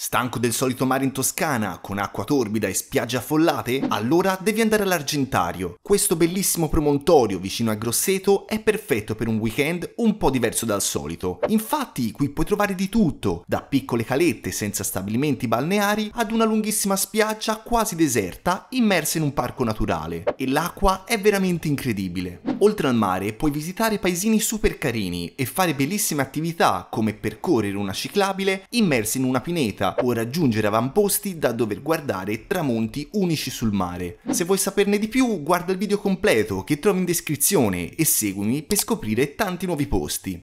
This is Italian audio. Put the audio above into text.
Stanco del solito mare in Toscana, con acqua torbida e spiagge affollate? Allora devi andare all'Argentario. Questo bellissimo promontorio vicino a Grosseto è perfetto per un weekend un po' diverso dal solito. Infatti qui puoi trovare di tutto, da piccole calette senza stabilimenti balneari ad una lunghissima spiaggia quasi deserta immersa in un parco naturale. E l'acqua è veramente incredibile. Oltre al mare puoi visitare paesini super carini e fare bellissime attività come percorrere una ciclabile immersi in una pineta o raggiungere avamposti da dover guardare tramonti unici sul mare. Se vuoi saperne di più guarda il video completo che trovi in descrizione e seguimi per scoprire tanti nuovi posti.